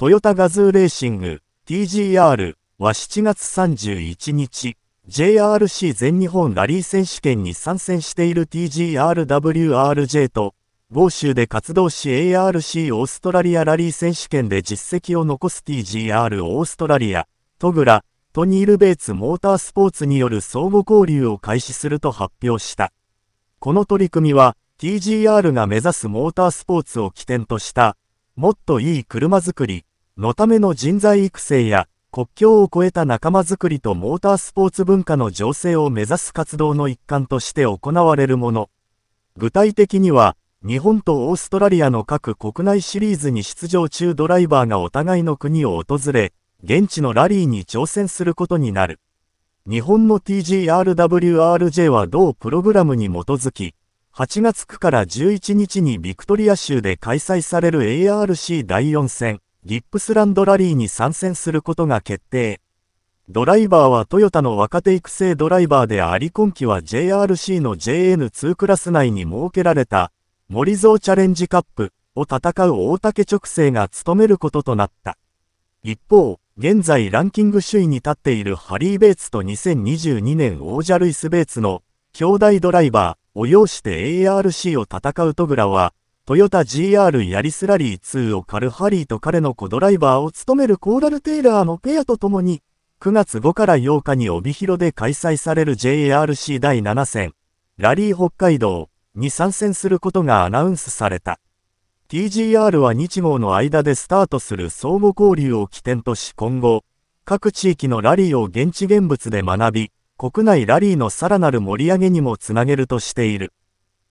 トヨタガズーレーシング TGR は7月31日、JRC 全日本ラリー選手権に参戦している TGRWRJ と、豪州で活動し ARC オーストラリアラリー選手権で実績を残す TGR オーストラリア、トグラ、トニール・ベイツ・モータースポーツによる相互交流を開始すると発表した。この取り組みは、TGR が目指すモータースポーツを起点とした、もっといい車作り、のための人材育成や、国境を越えた仲間づくりとモータースポーツ文化の醸成を目指す活動の一環として行われるもの。具体的には、日本とオーストラリアの各国内シリーズに出場中ドライバーがお互いの国を訪れ、現地のラリーに挑戦することになる。日本の TGRWRJ は同プログラムに基づき、8月9から11日にビクトリア州で開催される ARC 第4戦。ギップスランドラリーに参戦することが決定。ドライバーはトヨタの若手育成ドライバーであり今季は JRC の JN2 クラス内に設けられた森蔵チャレンジカップを戦う大竹直生が務めることとなった。一方、現在ランキング首位に立っているハリー・ベイツと2022年王者ルイス・ベイツの兄弟ドライバーを擁して ARC を戦うトグラはトヨタ GR ヤリスラリー2をカルハリーと彼の子ドライバーを務めるコーラル・テイラーのペアと共に、9月5から8日に帯広で開催される JARC 第7戦、ラリー北海道に参戦することがアナウンスされた。TGR は日号の間でスタートする相互交流を起点とし今後、各地域のラリーを現地現物で学び、国内ラリーのさらなる盛り上げにもつなげるとしている。